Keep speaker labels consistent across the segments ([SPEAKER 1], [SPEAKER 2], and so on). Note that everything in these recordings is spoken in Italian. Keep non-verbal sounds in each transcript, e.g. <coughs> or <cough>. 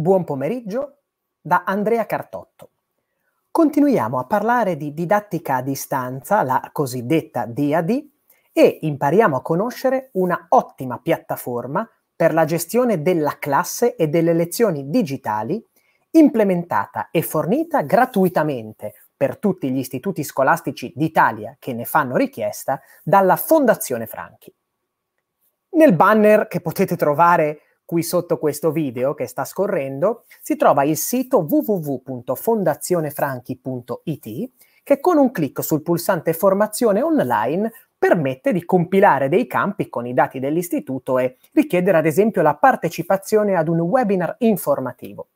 [SPEAKER 1] Buon pomeriggio da Andrea Cartotto. Continuiamo a parlare di didattica a distanza, la cosiddetta DAD, e impariamo a conoscere una ottima piattaforma per la gestione della classe e delle lezioni digitali implementata e fornita gratuitamente per tutti gli istituti scolastici d'Italia che ne fanno richiesta dalla Fondazione Franchi. Nel banner che potete trovare qui sotto questo video che sta scorrendo, si trova il sito www.fondazionefranchi.it che con un clic sul pulsante formazione online permette di compilare dei campi con i dati dell'istituto e richiedere ad esempio la partecipazione ad un webinar informativo.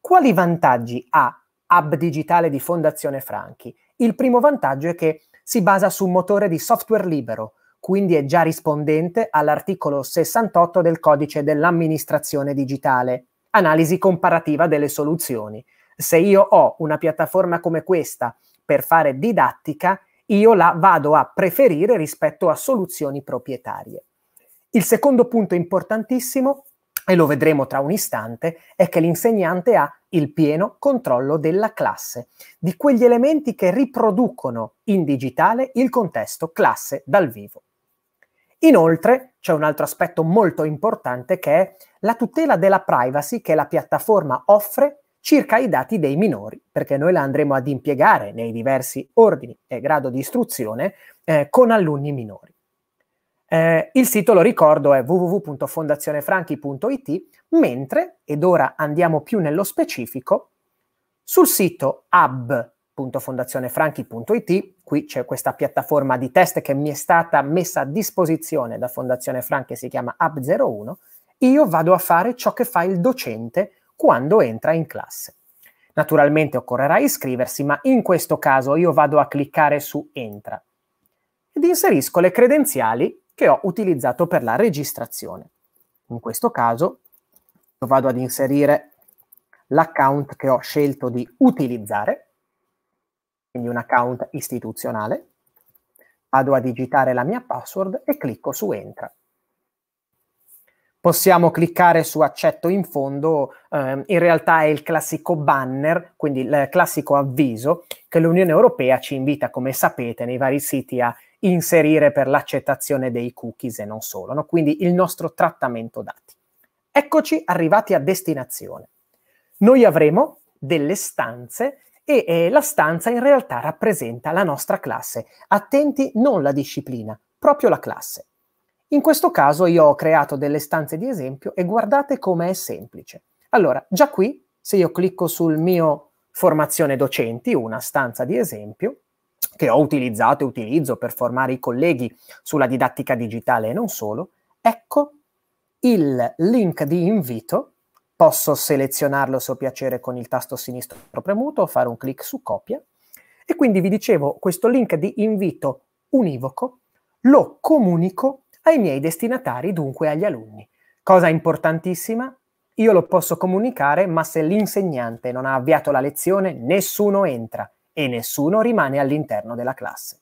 [SPEAKER 1] Quali vantaggi ha Hub Digitale di Fondazione Franchi? Il primo vantaggio è che si basa su un motore di software libero, quindi è già rispondente all'articolo 68 del codice dell'amministrazione digitale, analisi comparativa delle soluzioni. Se io ho una piattaforma come questa per fare didattica, io la vado a preferire rispetto a soluzioni proprietarie. Il secondo punto importantissimo, e lo vedremo tra un istante, è che l'insegnante ha il pieno controllo della classe, di quegli elementi che riproducono in digitale il contesto classe dal vivo. Inoltre c'è un altro aspetto molto importante che è la tutela della privacy che la piattaforma offre circa i dati dei minori, perché noi la andremo ad impiegare nei diversi ordini e grado di istruzione eh, con alunni minori. Eh, il sito, lo ricordo, è www.fondazionefranchi.it, mentre, ed ora andiamo più nello specifico, sul sito hub www.fondazionefranchi.it, qui c'è questa piattaforma di test che mi è stata messa a disposizione da Fondazione Franchi, si chiama App01, io vado a fare ciò che fa il docente quando entra in classe. Naturalmente occorrerà iscriversi, ma in questo caso io vado a cliccare su Entra ed inserisco le credenziali che ho utilizzato per la registrazione. In questo caso vado ad inserire l'account che ho scelto di utilizzare quindi un account istituzionale, vado a digitare la mia password e clicco su entra. Possiamo cliccare su accetto in fondo, ehm, in realtà è il classico banner, quindi il classico avviso che l'Unione Europea ci invita, come sapete, nei vari siti a inserire per l'accettazione dei cookies e non solo, no? quindi il nostro trattamento dati. Eccoci arrivati a destinazione. Noi avremo delle stanze e eh, la stanza in realtà rappresenta la nostra classe. Attenti, non la disciplina, proprio la classe. In questo caso io ho creato delle stanze di esempio e guardate come è semplice. Allora, già qui, se io clicco sul mio formazione docenti, una stanza di esempio, che ho utilizzato e utilizzo per formare i colleghi sulla didattica digitale e non solo, ecco il link di invito Posso selezionarlo se ho piacere con il tasto sinistro premuto, fare un clic su copia. E quindi vi dicevo, questo link di invito univoco lo comunico ai miei destinatari, dunque agli alunni. Cosa importantissima, io lo posso comunicare, ma se l'insegnante non ha avviato la lezione, nessuno entra e nessuno rimane all'interno della classe.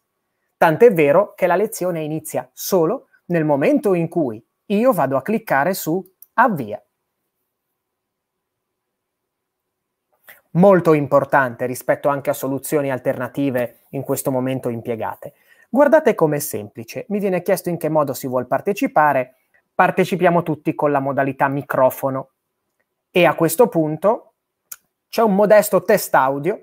[SPEAKER 1] Tant'è vero che la lezione inizia solo nel momento in cui io vado a cliccare su avvia. molto importante rispetto anche a soluzioni alternative in questo momento impiegate. Guardate com'è semplice, mi viene chiesto in che modo si vuole partecipare, partecipiamo tutti con la modalità microfono e a questo punto c'è un modesto test audio,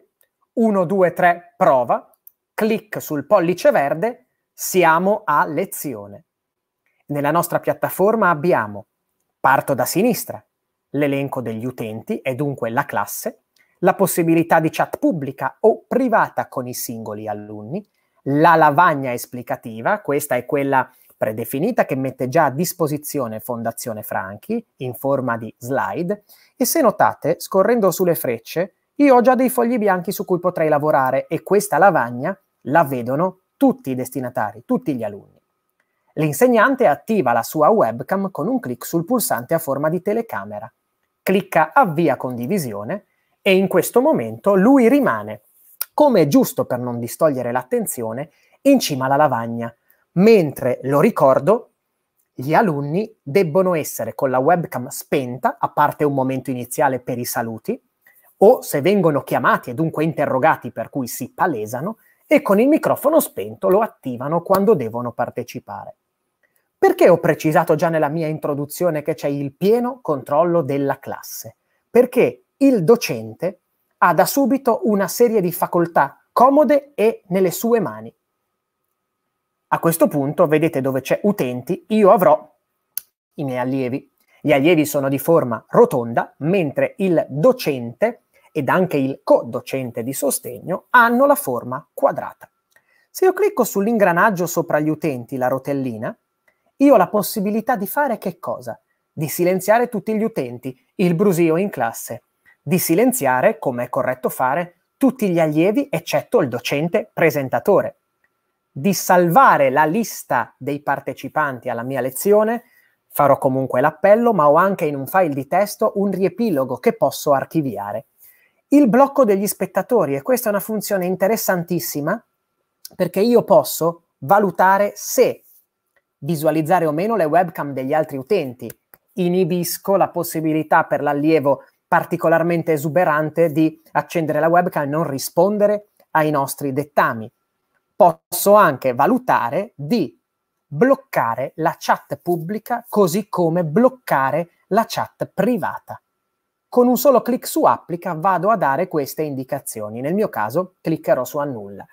[SPEAKER 1] 1, 2, 3, prova, clic sul pollice verde, siamo a lezione. Nella nostra piattaforma abbiamo, parto da sinistra, l'elenco degli utenti e dunque la classe, la possibilità di chat pubblica o privata con i singoli alunni, la lavagna esplicativa, questa è quella predefinita che mette già a disposizione Fondazione Franchi in forma di slide e se notate, scorrendo sulle frecce, io ho già dei fogli bianchi su cui potrei lavorare e questa lavagna la vedono tutti i destinatari, tutti gli alunni. L'insegnante attiva la sua webcam con un clic sul pulsante a forma di telecamera, clicca avvia condivisione e in questo momento lui rimane, come è giusto per non distogliere l'attenzione, in cima alla lavagna, mentre, lo ricordo, gli alunni debbono essere con la webcam spenta, a parte un momento iniziale per i saluti, o se vengono chiamati e dunque interrogati per cui si palesano, e con il microfono spento lo attivano quando devono partecipare. Perché ho precisato già nella mia introduzione che c'è il pieno controllo della classe? Perché il docente ha da subito una serie di facoltà comode e nelle sue mani. A questo punto, vedete dove c'è utenti, io avrò i miei allievi. Gli allievi sono di forma rotonda, mentre il docente ed anche il co-docente di sostegno hanno la forma quadrata. Se io clicco sull'ingranaggio sopra gli utenti, la rotellina, io ho la possibilità di fare che cosa? Di silenziare tutti gli utenti, il brusio in classe, di silenziare, come è corretto fare, tutti gli allievi eccetto il docente presentatore, di salvare la lista dei partecipanti alla mia lezione, farò comunque l'appello, ma ho anche in un file di testo un riepilogo che posso archiviare. Il blocco degli spettatori, e questa è una funzione interessantissima, perché io posso valutare se visualizzare o meno le webcam degli altri utenti. Inibisco la possibilità per l'allievo particolarmente esuberante di accendere la webcam e non rispondere ai nostri dettami. Posso anche valutare di bloccare la chat pubblica così come bloccare la chat privata. Con un solo clic su applica vado a dare queste indicazioni. Nel mio caso cliccherò su annulla.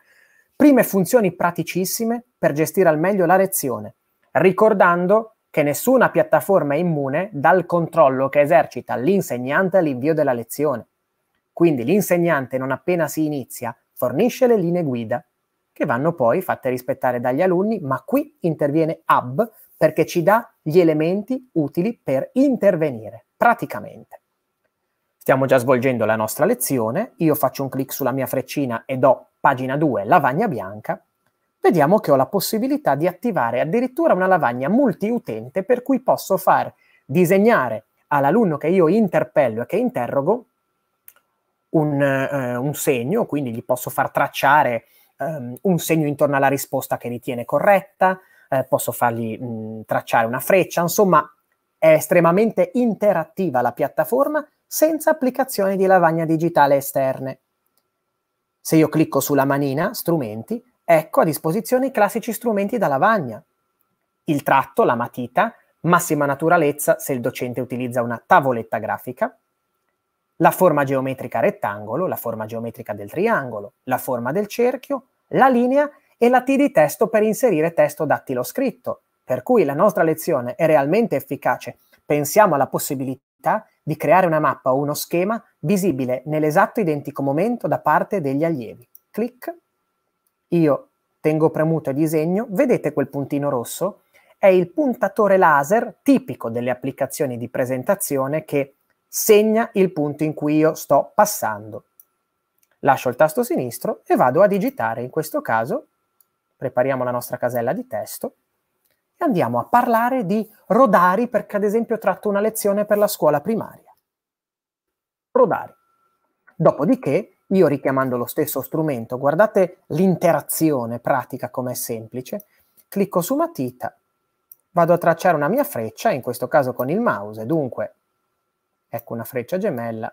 [SPEAKER 1] Prime funzioni praticissime per gestire al meglio la lezione, ricordando che nessuna piattaforma è immune dal controllo che esercita l'insegnante all'invio della lezione. Quindi l'insegnante, non appena si inizia, fornisce le linee guida che vanno poi fatte rispettare dagli alunni, ma qui interviene Hub perché ci dà gli elementi utili per intervenire praticamente. Stiamo già svolgendo la nostra lezione, io faccio un clic sulla mia freccina e do pagina 2, lavagna bianca, vediamo che ho la possibilità di attivare addirittura una lavagna multiutente per cui posso far disegnare all'alunno che io interpello e che interrogo un, eh, un segno, quindi gli posso far tracciare ehm, un segno intorno alla risposta che ritiene corretta, eh, posso fargli mh, tracciare una freccia, insomma è estremamente interattiva la piattaforma senza applicazioni di lavagna digitale esterne. Se io clicco sulla manina strumenti, Ecco a disposizione i classici strumenti da lavagna. Il tratto, la matita, massima naturalezza se il docente utilizza una tavoletta grafica, la forma geometrica rettangolo, la forma geometrica del triangolo, la forma del cerchio, la linea e la T di testo per inserire testo dattilo scritto. Per cui la nostra lezione è realmente efficace. Pensiamo alla possibilità di creare una mappa o uno schema visibile nell'esatto identico momento da parte degli allievi. Clic io tengo premuto e disegno, vedete quel puntino rosso? È il puntatore laser tipico delle applicazioni di presentazione che segna il punto in cui io sto passando. Lascio il tasto sinistro e vado a digitare, in questo caso prepariamo la nostra casella di testo e andiamo a parlare di rodari perché ad esempio tratto una lezione per la scuola primaria. Rodari. Dopodiché io richiamando lo stesso strumento, guardate l'interazione pratica com'è semplice, clicco su matita, vado a tracciare una mia freccia, in questo caso con il mouse, dunque ecco una freccia gemella,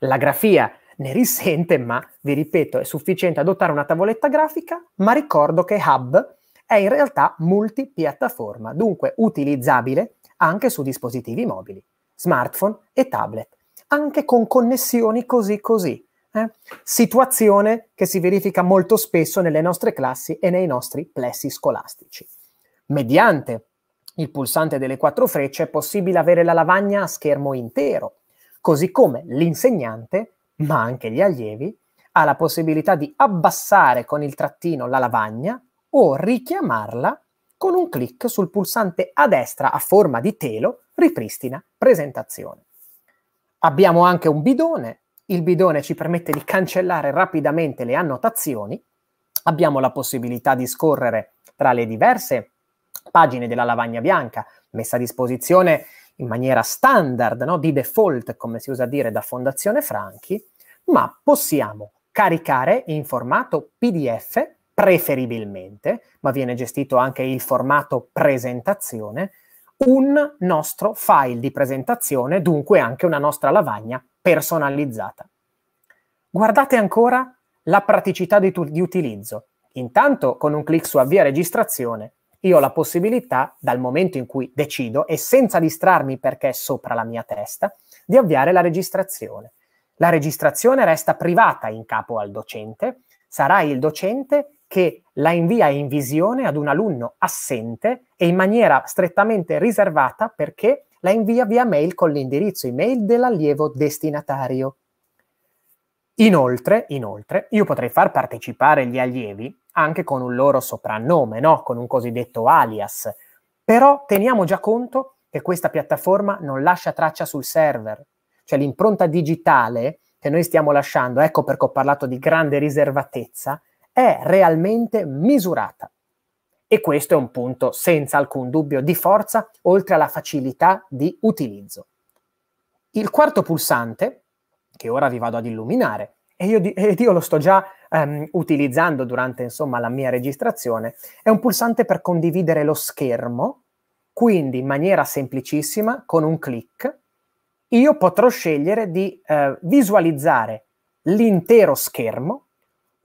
[SPEAKER 1] la grafia ne risente, ma vi ripeto, è sufficiente adottare una tavoletta grafica, ma ricordo che Hub è in realtà multipiattaforma, dunque utilizzabile anche su dispositivi mobili, smartphone e tablet, anche con connessioni così così, eh? Situazione che si verifica molto spesso nelle nostre classi e nei nostri plessi scolastici. Mediante il pulsante delle quattro frecce è possibile avere la lavagna a schermo intero, così come l'insegnante, ma anche gli allievi, ha la possibilità di abbassare con il trattino la lavagna o richiamarla con un clic sul pulsante a destra a forma di telo, ripristina presentazione. Abbiamo anche un bidone il bidone ci permette di cancellare rapidamente le annotazioni, abbiamo la possibilità di scorrere tra le diverse pagine della lavagna bianca messa a disposizione in maniera standard, no? di default, come si usa dire da Fondazione Franchi, ma possiamo caricare in formato PDF preferibilmente, ma viene gestito anche il formato presentazione, un nostro file di presentazione, dunque anche una nostra lavagna personalizzata. Guardate ancora la praticità di, tu- di utilizzo. Intanto con un clic su avvia registrazione io ho la possibilità, dal momento in cui decido e senza distrarmi perché è sopra la mia testa, di avviare la registrazione. La registrazione resta privata in capo al docente, sarà il docente che la invia in visione ad un alunno assente e in maniera strettamente riservata perché la invia via mail con l'indirizzo email dell'allievo destinatario. Inoltre, inoltre, io potrei far partecipare gli allievi anche con un loro soprannome, no? con un cosiddetto alias. Però teniamo già conto che questa piattaforma non lascia traccia sul server, cioè l'impronta digitale che noi stiamo lasciando, ecco perché ho parlato di grande riservatezza, è realmente misurata. E questo è un punto senza alcun dubbio di forza, oltre alla facilità di utilizzo. Il quarto pulsante, che ora vi vado ad illuminare, e io, ed io lo sto già um, utilizzando durante insomma, la mia registrazione, è un pulsante per condividere lo schermo, quindi in maniera semplicissima, con un clic, io potrò scegliere di eh, visualizzare l'intero schermo,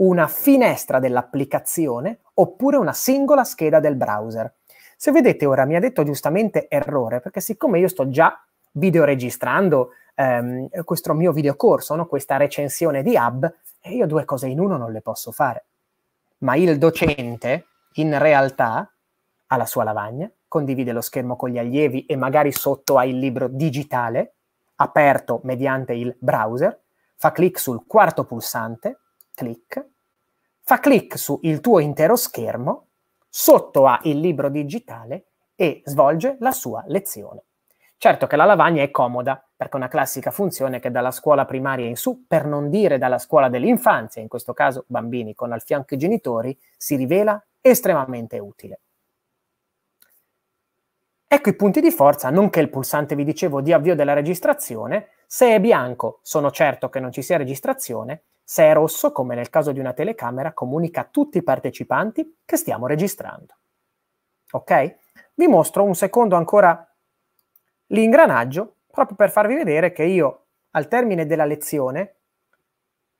[SPEAKER 1] una finestra dell'applicazione oppure una singola scheda del browser. Se vedete ora mi ha detto giustamente errore, perché siccome io sto già videoregistrando ehm, questo mio videocorso, no? questa recensione di hub, io due cose in uno non le posso fare. Ma il docente, in realtà, ha la sua lavagna, condivide lo schermo con gli allievi e magari sotto ha il libro digitale, aperto mediante il browser, fa clic sul quarto pulsante, clic, fa clic sul tuo intero schermo, sotto ha il libro digitale e svolge la sua lezione. Certo che la lavagna è comoda, perché è una classica funzione che dalla scuola primaria in su, per non dire dalla scuola dell'infanzia, in questo caso bambini con al fianco i genitori, si rivela estremamente utile. Ecco i punti di forza, nonché il pulsante, vi dicevo, di avvio della registrazione. Se è bianco, sono certo che non ci sia registrazione. Se è rosso, come nel caso di una telecamera, comunica a tutti i partecipanti che stiamo registrando. Ok? Vi mostro un secondo ancora l'ingranaggio, proprio per farvi vedere che io, al termine della lezione,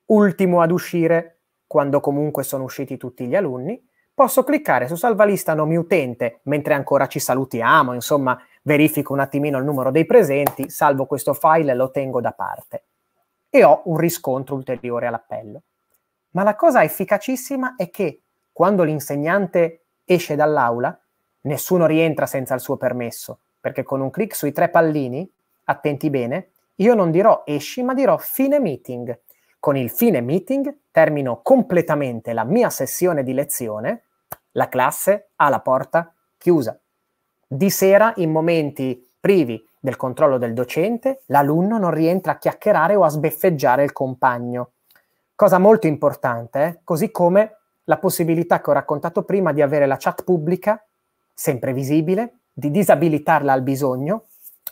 [SPEAKER 1] ultimo ad uscire, quando comunque sono usciti tutti gli alunni, posso cliccare su salva lista nomi utente, mentre ancora ci salutiamo, insomma, verifico un attimino il numero dei presenti, salvo questo file e lo tengo da parte e ho un riscontro ulteriore all'appello. Ma la cosa efficacissima è che quando l'insegnante esce dall'aula, nessuno rientra senza il suo permesso, perché con un clic sui tre pallini, attenti bene, io non dirò esci, ma dirò fine meeting. Con il fine meeting termino completamente la mia sessione di lezione, la classe ha la porta chiusa. Di sera, in momenti privi del controllo del docente, l'alunno non rientra a chiacchierare o a sbeffeggiare il compagno. Cosa molto importante, eh? così come la possibilità che ho raccontato prima di avere la chat pubblica, sempre visibile, di disabilitarla al bisogno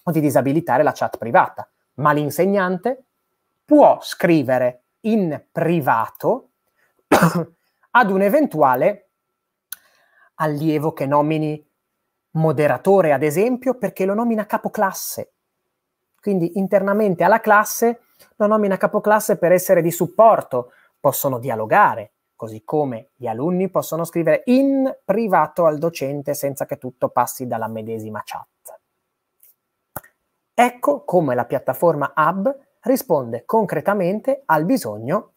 [SPEAKER 1] o di disabilitare la chat privata. Ma l'insegnante può scrivere in privato <coughs> ad un eventuale allievo che nomini moderatore, ad esempio, perché lo nomina capoclasse. Quindi internamente alla classe lo nomina capoclasse per essere di supporto, possono dialogare, così come gli alunni possono scrivere in privato al docente senza che tutto passi dalla medesima chat. Ecco come la piattaforma Hub risponde concretamente al bisogno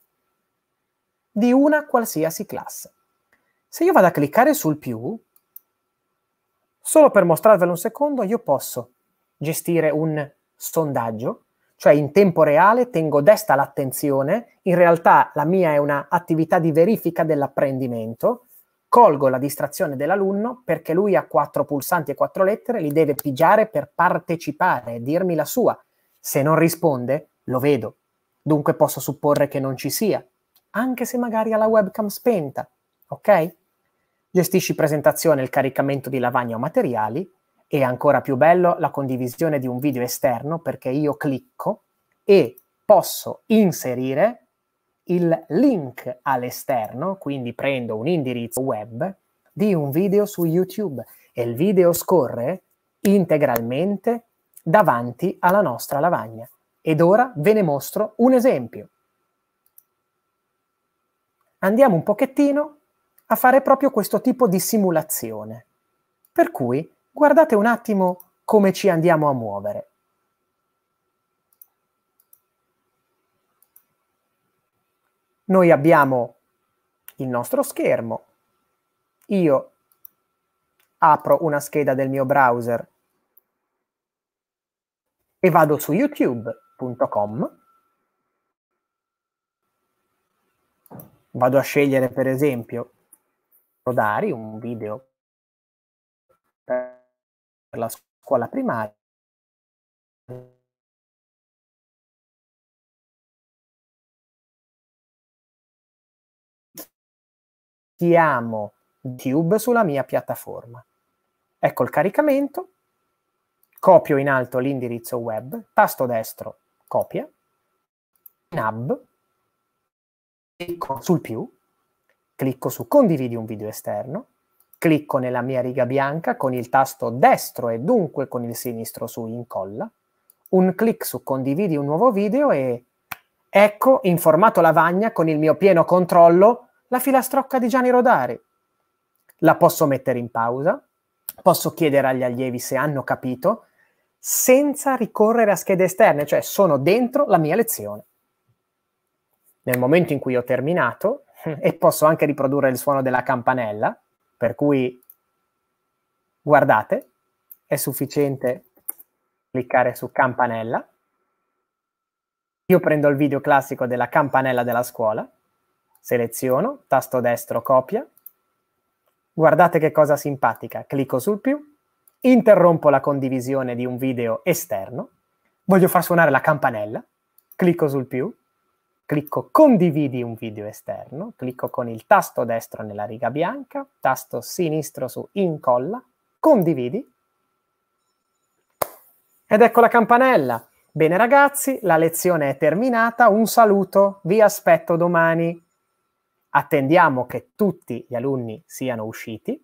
[SPEAKER 1] di una qualsiasi classe. Se io vado a cliccare sul più, Solo per mostrarvelo un secondo, io posso gestire un sondaggio, cioè in tempo reale tengo desta l'attenzione, in realtà la mia è un'attività di verifica dell'apprendimento, colgo la distrazione dell'alunno perché lui ha quattro pulsanti e quattro lettere, li deve pigiare per partecipare, e dirmi la sua. Se non risponde, lo vedo. Dunque posso supporre che non ci sia, anche se magari ha la webcam spenta. Ok? Gestisci presentazione e caricamento di lavagna o materiali e ancora più bello la condivisione di un video esterno perché io clicco e posso inserire il link all'esterno, quindi prendo un indirizzo web di un video su YouTube e il video scorre integralmente davanti alla nostra lavagna. Ed ora ve ne mostro un esempio. Andiamo un pochettino a fare proprio questo tipo di simulazione. Per cui guardate un attimo come ci andiamo a muovere. Noi abbiamo il nostro schermo, io apro una scheda del mio browser e vado su youtube.com, vado a scegliere per esempio Rodari, un video per la scuola primaria. Chiamo YouTube sulla mia piattaforma. Ecco il caricamento, copio in alto l'indirizzo web, tasto destro copia, in hub, clicco sul più, Clicco su condividi un video esterno, clicco nella mia riga bianca con il tasto destro e dunque con il sinistro su incolla, un clic su condividi un nuovo video e ecco in formato lavagna con il mio pieno controllo la filastrocca di Gianni Rodari. La posso mettere in pausa, posso chiedere agli allievi se hanno capito, senza ricorrere a schede esterne, cioè sono dentro la mia lezione. Nel momento in cui ho terminato, <laughs> e posso anche riprodurre il suono della campanella, per cui guardate, è sufficiente cliccare su campanella. Io prendo il video classico della campanella della scuola, seleziono, tasto destro copia, guardate che cosa simpatica, clicco sul più, interrompo la condivisione di un video esterno, voglio far suonare la campanella, clicco sul più, clicco condividi un video esterno, clicco con il tasto destro nella riga bianca, tasto sinistro su incolla, condividi ed ecco la campanella. Bene ragazzi, la lezione è terminata, un saluto, vi aspetto domani. Attendiamo che tutti gli alunni siano usciti.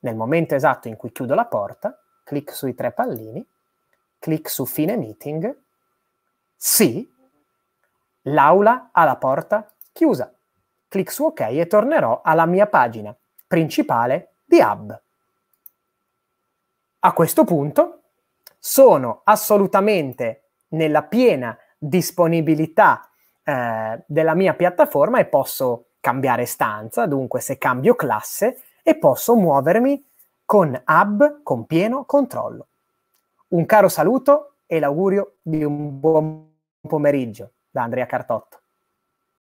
[SPEAKER 1] Nel momento esatto in cui chiudo la porta, clic sui tre pallini, clic su fine meeting, sì, L'aula ha la porta chiusa. Clic su OK e tornerò alla mia pagina principale di Hub. A questo punto sono assolutamente nella piena disponibilità eh, della mia piattaforma e posso cambiare stanza, dunque se cambio classe, e posso muovermi con hub con pieno controllo. Un caro saluto e l'augurio di un buon pomeriggio da Andrea Cartotto.